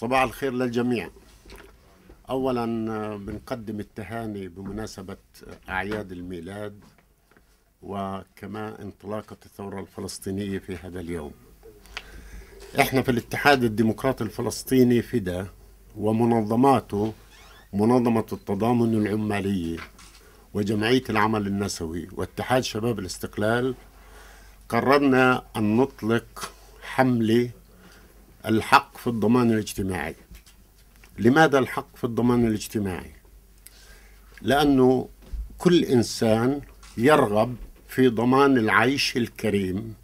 صباح الخير للجميع اولا بنقدم التهاني بمناسبه اعياد الميلاد وكما انطلاقه الثوره الفلسطينيه في هذا اليوم احنا في الاتحاد الديمقراطي الفلسطيني فدا ومنظماته منظمه التضامن العماليه وجمعيه العمل النسوي واتحاد شباب الاستقلال قررنا ان نطلق حمله الحق في الضمان الاجتماعي لماذا الحق في الضمان الاجتماعي لانه كل انسان يرغب في ضمان العيش الكريم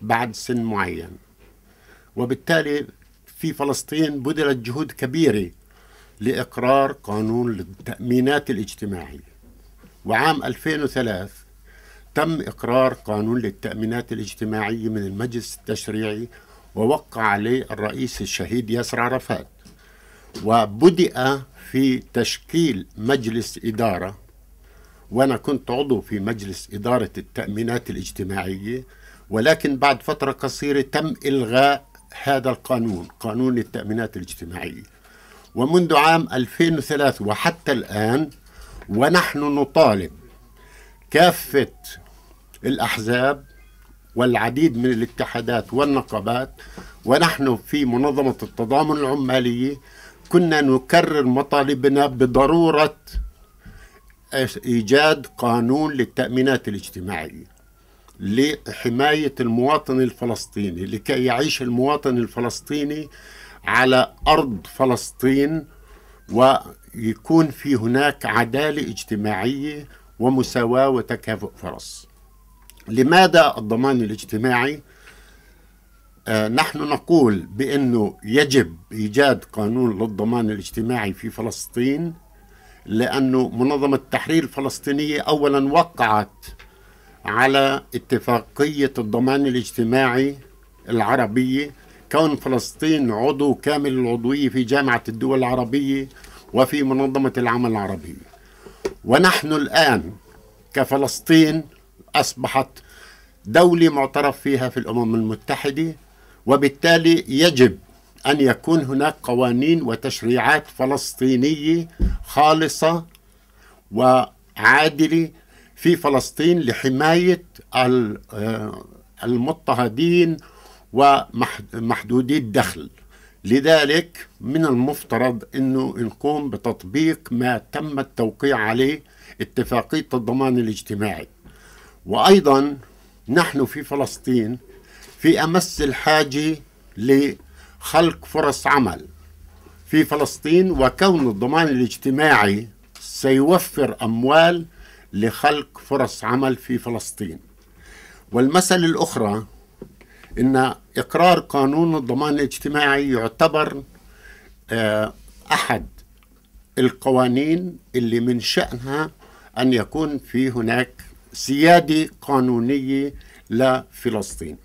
بعد سن معين وبالتالي في فلسطين بذلت جهود كبيره لاقرار قانون للتامينات الاجتماعيه وعام 2003 تم اقرار قانون للتامينات الاجتماعيه من المجلس التشريعي ووقع عليه الرئيس الشهيد ياسر عرفات وبدأ في تشكيل مجلس إدارة وأنا كنت عضو في مجلس إدارة التأمينات الاجتماعية ولكن بعد فترة قصيرة تم إلغاء هذا القانون قانون التأمينات الاجتماعية ومنذ عام 2003 وحتى الآن ونحن نطالب كافة الأحزاب والعديد من الاتحادات والنقابات ونحن في منظمة التضامن العمالي كنا نكرر مطالبنا بضرورة إيجاد قانون للتأمينات الاجتماعية لحماية المواطن الفلسطيني لكي يعيش المواطن الفلسطيني على أرض فلسطين ويكون في هناك عدالة اجتماعية ومساواة وتكافؤ فرص لماذا الضمان الاجتماعي آه، نحن نقول بأنه يجب إيجاد قانون للضمان الاجتماعي في فلسطين لأنه منظمة التحرير الفلسطينية أولا وقعت على اتفاقية الضمان الاجتماعي العربية كون فلسطين عضو كامل العضوية في جامعة الدول العربية وفي منظمة العمل العربية ونحن الآن كفلسطين أصبحت دولة معترف فيها في الأمم المتحدة وبالتالي يجب أن يكون هناك قوانين وتشريعات فلسطينية خالصة وعادلة في فلسطين لحماية آه، المضطهدين ومحدودي الدخل لذلك من المفترض أنه نقوم بتطبيق ما تم التوقيع عليه اتفاقية الضمان الاجتماعي وأيضا نحن في فلسطين في أمس الحاجة لخلق فرص عمل في فلسطين وكون الضمان الاجتماعي سيوفر أموال لخلق فرص عمل في فلسطين والمسألة الأخرى أن إقرار قانون الضمان الاجتماعي يعتبر آه، أحد القوانين اللي من شأنها أن يكون في هناك سياده قانونيه لفلسطين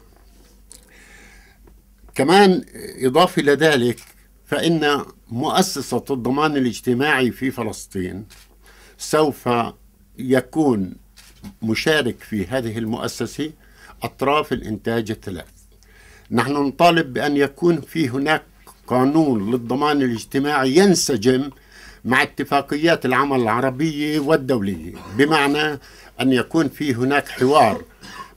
كمان إضافة لذلك فإن مؤسسة الضمان الاجتماعي في فلسطين سوف يكون مشارك في هذه المؤسسة أطراف الإنتاج الثلاث نحن نطالب بأن يكون في هناك قانون للضمان الاجتماعي ينسجم مع اتفاقيات العمل العربية والدولية بمعنى أن يكون في هناك حوار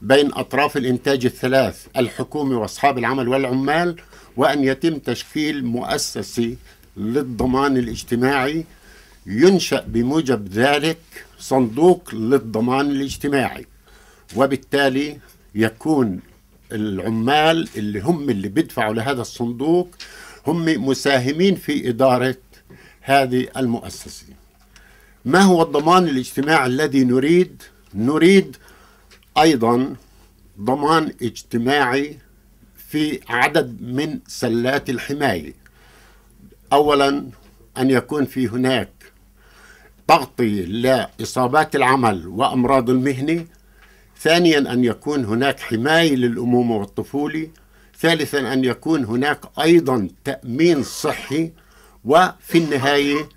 بين أطراف الإنتاج الثلاث الحكومة وأصحاب العمل والعمال وأن يتم تشكيل مؤسسة للضمان الاجتماعي ينشأ بموجب ذلك صندوق للضمان الاجتماعي وبالتالي يكون العمال اللي هم اللي بيدفعوا لهذا الصندوق هم مساهمين في إدارة هذه المؤسسة ما هو الضمان الاجتماعي الذي نريد نريد أيضا ضمان اجتماعي في عدد من سلات الحماية أولا أن يكون في هناك تغطية لإصابات العمل وأمراض المهنة ثانيا أن يكون هناك حماية للأمومة والطفولة ثالثا أن يكون هناك أيضا تأمين صحي وفي النهاية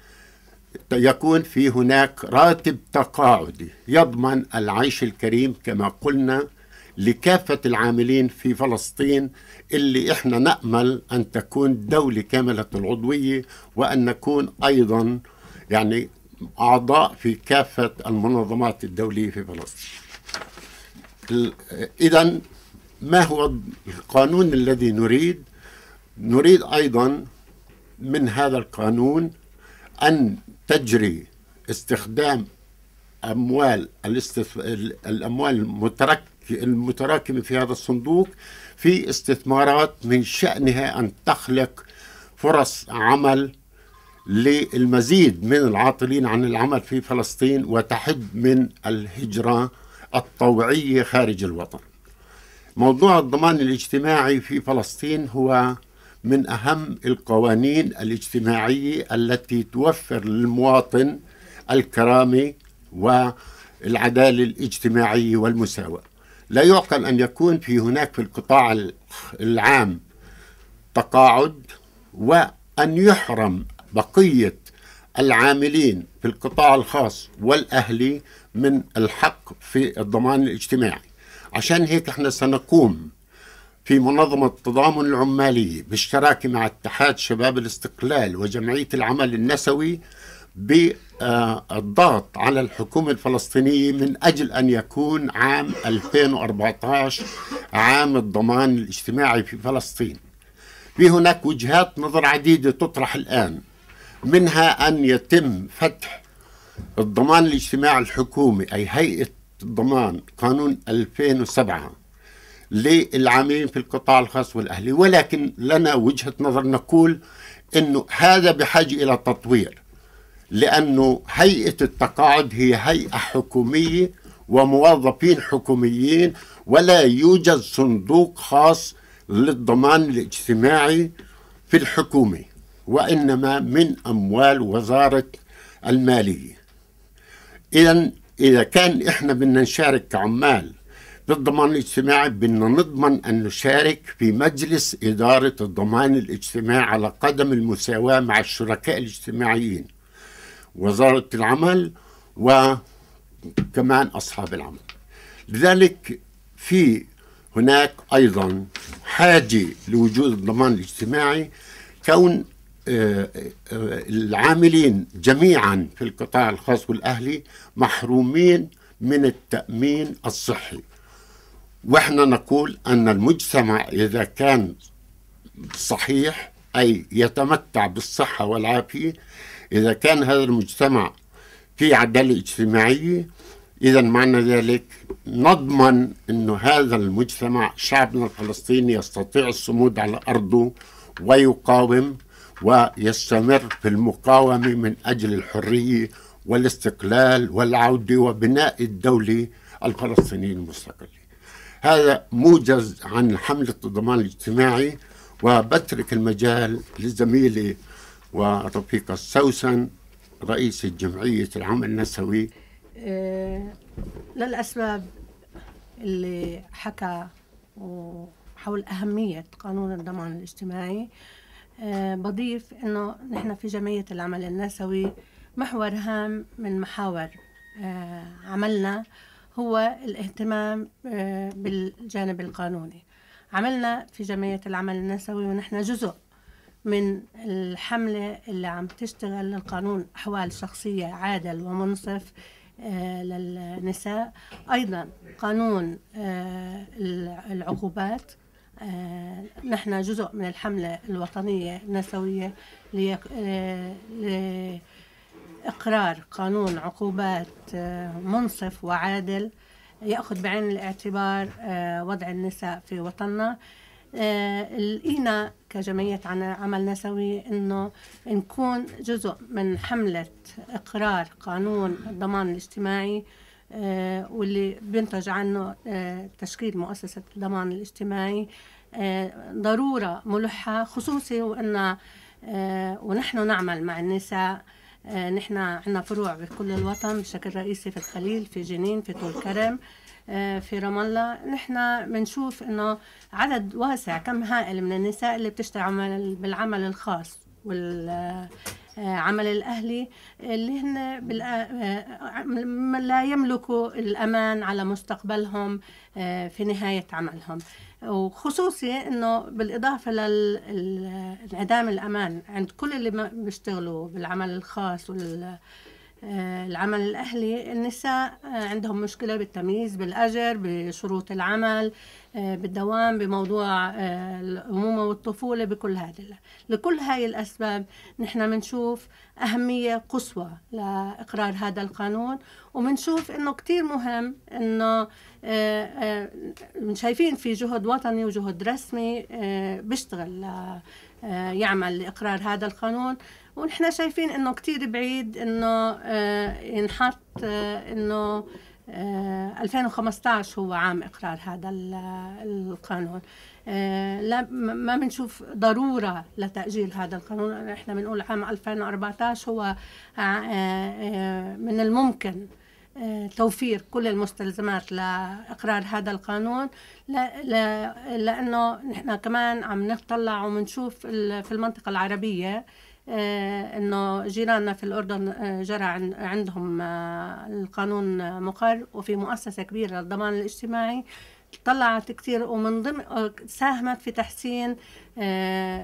يكون في هناك راتب تقاعدي يضمن العيش الكريم كما قلنا لكافة العاملين في فلسطين اللي احنا نأمل أن تكون دولة كاملة العضوية وأن نكون أيضا يعني أعضاء في كافة المنظمات الدولية في فلسطين إذا ما هو القانون الذي نريد نريد أيضا من هذا القانون أن تجري استخدام أموال الاستث... الأموال المترك... المتراكمة في هذا الصندوق في استثمارات من شأنها أن تخلق فرص عمل للمزيد من العاطلين عن العمل في فلسطين وتحد من الهجرة الطوعية خارج الوطن موضوع الضمان الاجتماعي في فلسطين هو من أهم القوانين الاجتماعية التي توفر للمواطن الكرامة والعدالة الاجتماعية والمساواة لا يعقل أن يكون في هناك في القطاع العام تقاعد وأن يحرم بقية العاملين في القطاع الخاص والأهلي من الحق في الضمان الاجتماعي عشان هيك احنا سنقوم في منظمة التضامن العمالي بالشراكة مع اتحاد شباب الاستقلال وجمعية العمل النسوي بالضغط آه، على الحكومة الفلسطينية من أجل أن يكون عام 2014 عام الضمان الاجتماعي في فلسطين في هناك وجهات نظر عديدة تطرح الآن منها أن يتم فتح الضمان الاجتماعي الحكومي أي هيئة الضمان قانون 2007 للعاملين في القطاع الخاص والأهلي ولكن لنا وجهة نظر نقول أنه هذا بحاجة إلى تطوير لأنه هيئة التقاعد هي هيئة حكومية وموظفين حكوميين ولا يوجد صندوق خاص للضمان الاجتماعي في الحكومة وإنما من أموال وزارة المالية إذا إذا كان إحنا بدنا نشارك كعمال بالضمان الاجتماعي بدنا نضمن أن نشارك في مجلس إدارة الضمان الاجتماعي على قدم المساواة مع الشركاء الاجتماعيين وزارة العمل وكمان أصحاب العمل لذلك في هناك أيضا حاجة لوجود الضمان الاجتماعي كون آه، آه، العاملين جميعا في القطاع الخاص والأهلي محرومين من التأمين الصحي واحنا نقول ان المجتمع اذا كان صحيح اي يتمتع بالصحه والعافيه اذا كان هذا المجتمع في عداله اجتماعيه اذا معنى ذلك نضمن انه هذا المجتمع شعبنا الفلسطيني يستطيع الصمود على ارضه ويقاوم ويستمر في المقاومه من اجل الحريه والاستقلال والعوده وبناء الدوله الفلسطينيه المستقله هذا موجز عن حملة الضمان الاجتماعي وبترك المجال لزميلي ورفيق السوسن رئيس جمعية العمل النسوي آه، للأسباب اللي حكى حول أهمية قانون الضمان الاجتماعي آه، بضيف أنه نحن في جمعية العمل النسوي محور هام من محاور آه، عملنا هو الاهتمام آه، بالجانب القانوني عملنا في جمعية العمل النسوي ونحن جزء من الحملة اللي عم تشتغل للقانون أحوال شخصية عادل ومنصف آه، للنساء أيضا قانون آه، العقوبات نحن جزء من الحملة الوطنية النسوية إقرار قانون عقوبات آه، منصف وعادل يأخذ بعين الاعتبار آه، وضع النساء في وطننا آه، لقينا كجمعية عمل نسوي إنه نكون جزء من حملة إقرار قانون الضمان الاجتماعي واللي بينتج عنه تشكيل مؤسسة الضمان الاجتماعي ضرورة ملحة خصوصي وأن ونحن نعمل مع النساء آه، نحن عندنا فروع بكل الوطن بشكل رئيسي في الخليل في جنين في طول كرم آه، في رام الله نحن بنشوف انه عدد واسع كم هائل من النساء اللي بتشتغل بالعمل الخاص وال عمل الأهلي اللي هن آه، لا يملكوا الأمان على مستقبلهم آه، في نهاية عملهم وخصوصي انه بالاضافه للانعدام الامان عند كل اللي بيشتغلوا بالعمل الخاص وال آه، العمل الأهلي النساء آه، عندهم مشكلة بالتمييز بالأجر بشروط العمل آه، بالدوام بموضوع الأمومة والطفولة بكل هذه لكل هاي الأسباب نحن بنشوف أهمية قصوى لإقرار هذا القانون وبنشوف إنه كتير مهم إنه شايفين في جهد وطني وجهد رسمي بيشتغل يعمل لإقرار هذا القانون ونحن شايفين انه كتير بعيد انه آه، ينحط آه، انه 2015 آه، هو عام اقرار هذا القانون لا ما بنشوف ضروره لتاجيل هذا القانون احنا بنقول عام 2014 هو من الممكن توفير كل المستلزمات لاقرار هذا القانون لانه نحن كمان عم نطلع وبنشوف في المنطقه العربيه آه، انه جيراننا في الاردن آه، جرى عندهم آه، القانون مقر وفي مؤسسه كبيره للضمان الاجتماعي طلعت كثير ومن ضمن ساهمت في تحسين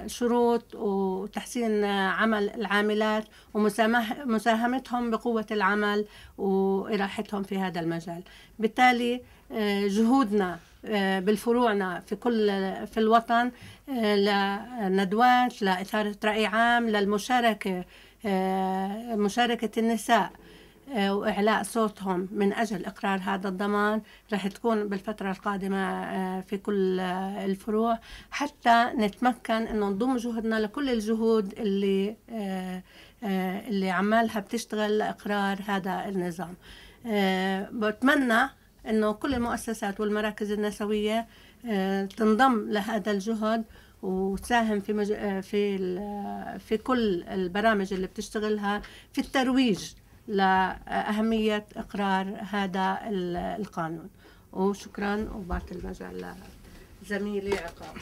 شروط وتحسين عمل العاملات ومساهمتهم بقوة العمل وإراحتهم في هذا المجال بالتالي جهودنا آه، بالفروعنا في كل في الوطن آه، لندوات لإثارة رأي عام للمشاركة آه، مشاركة النساء وإعلاء صوتهم من أجل إقرار هذا الضمان رح تكون بالفترة القادمة في كل الفروع حتى نتمكن أنه نضم جهدنا لكل الجهود اللي اللي عمالها بتشتغل لإقرار هذا النظام بتمنى أنه كل المؤسسات والمراكز النسوية آه، تنضم لهذا الجهد وتساهم في مج... آه، في ال... في كل البرامج اللي بتشتغلها في الترويج لأهمية إقرار هذا القانون وشكرا وبعطي المجال لزميلي عقاب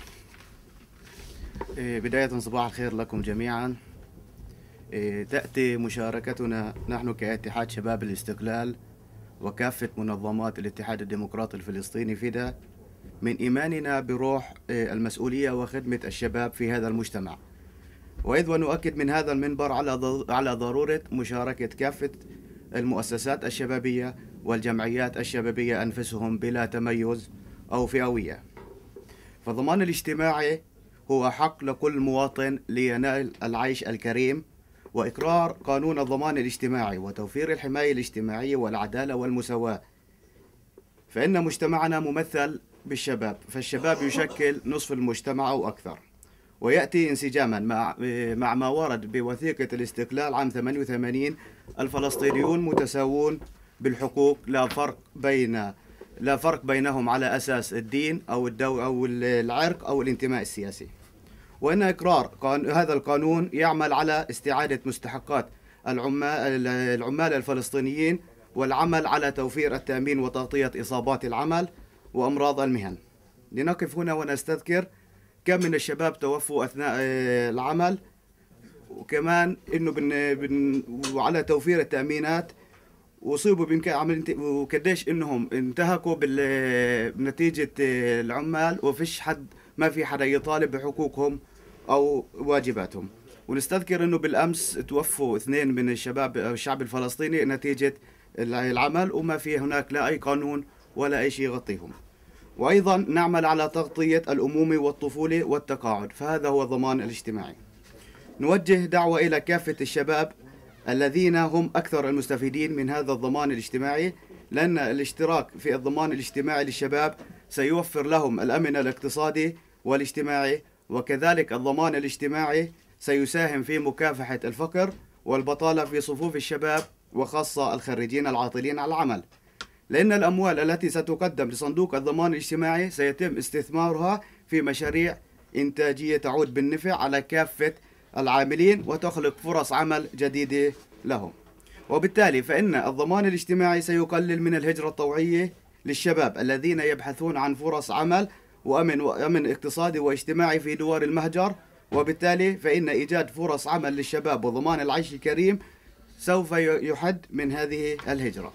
إيه، بداية صباح الخير لكم جميعا إيه، تأتي مشاركتنا نحن كاتحاد شباب الاستقلال وكافة منظمات الاتحاد الديمقراطي الفلسطيني فيدا من إيماننا بروح آه، المسؤولية وخدمة الشباب في هذا المجتمع وإذ ونؤكد من هذا المنبر على على ضرورة مشاركة كافة المؤسسات الشبابية والجمعيات الشبابية أنفسهم بلا تميز أو فئوية فالضمان الاجتماعي هو حق لكل مواطن لينال العيش الكريم وإقرار قانون الضمان الاجتماعي وتوفير الحماية الاجتماعية والعدالة والمساواة فإن مجتمعنا ممثل بالشباب فالشباب يشكل نصف المجتمع أو أكثر ويأتي انسجاما مع, مع ما ورد بوثيقة الاستقلال عام 88 الفلسطينيون متساوون بالحقوق لا فرق بين لا فرق بينهم على أساس الدين أو الدو أو العرق أو الانتماء السياسي وان إقرار هذا القانون يعمل على استعادة مستحقات العمال, العمال الفلسطينيين والعمل على توفير التأمين وتغطية إصابات العمل وأمراض المهن لنقف هنا ونستذكر كم من الشباب توفوا أثناء آه، العمل وكمان انه بن بن وعلى توفير التامينات واصيبوا بامكان وقديش انهم انتهكوا بنتيجه آه، العمال وفيش حد ما في حدا يطالب بحقوقهم أو واجباتهم ونستذكر أنه بالأمس توفوا اثنين من الشباب الشعب الفلسطيني نتيجة العمل وما في هناك لا أي قانون ولا أي شيء يغطيهم وأيضا نعمل على تغطية الأمومة والطفولة والتقاعد فهذا هو الضمان الاجتماعي نوجه دعوة إلى كافة الشباب الذين هم أكثر المستفيدين من هذا الضمان الاجتماعي لأن الاشتراك في الضمان الاجتماعي للشباب سيوفر لهم الأمن الاقتصادي والاجتماعي وكذلك الضمان الاجتماعي سيساهم في مكافحة الفقر والبطالة في صفوف الشباب وخاصة الخريجين العاطلين عن العمل لأن الأموال التي ستقدم لصندوق الضمان الاجتماعي سيتم استثمارها في مشاريع إنتاجية تعود بالنفع على كافة العاملين وتخلق فرص عمل جديدة لهم وبالتالي فإن الضمان الاجتماعي سيقلل من الهجرة الطوعية للشباب الذين يبحثون عن فرص عمل وأمن, وأمن اقتصادي واجتماعي في دوار المهجر وبالتالي فإن إيجاد فرص عمل للشباب وضمان العيش الكريم سوف يحد من هذه الهجرة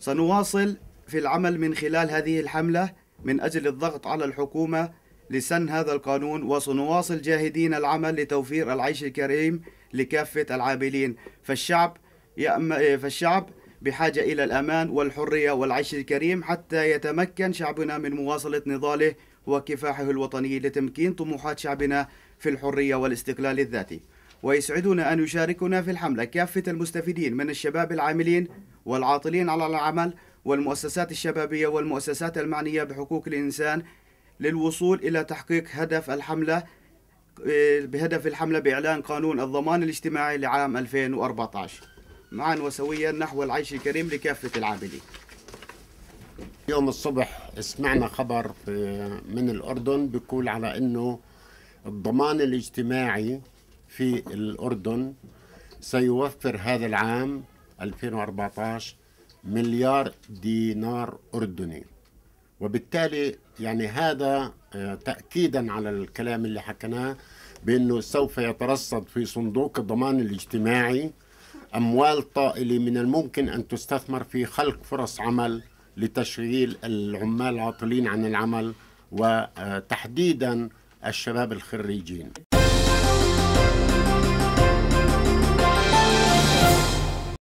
سنواصل في العمل من خلال هذه الحملة من أجل الضغط على الحكومة لسن هذا القانون وسنواصل جاهدين العمل لتوفير العيش الكريم لكافة العاملين فالشعب فالشعب بحاجة إلى الأمان والحرية والعيش الكريم حتى يتمكن شعبنا من مواصلة نضاله وكفاحه الوطني لتمكين طموحات شعبنا في الحرية والاستقلال الذاتي ويسعدنا أن يشاركنا في الحملة كافة المستفيدين من الشباب العاملين والعاطلين على العمل والمؤسسات الشبابية والمؤسسات المعنية بحقوق الإنسان للوصول إلى تحقيق هدف الحملة آه، بهدف الحملة بإعلان قانون الضمان الاجتماعي لعام 2014 معا وسويا نحو العيش الكريم لكافة العاملين يوم الصبح سمعنا خبر آه، من الأردن بيقول على أنه الضمان الاجتماعي في الأردن سيوفر هذا العام 2014 مليار دينار أردني وبالتالي يعني هذا آه، تأكيدا على الكلام اللي حكيناه بأنه سوف يترصد في صندوق الضمان الاجتماعي أموال طائلة من الممكن أن تستثمر في خلق فرص عمل لتشغيل العمال العاطلين عن العمل وتحديدا الشباب الخريجين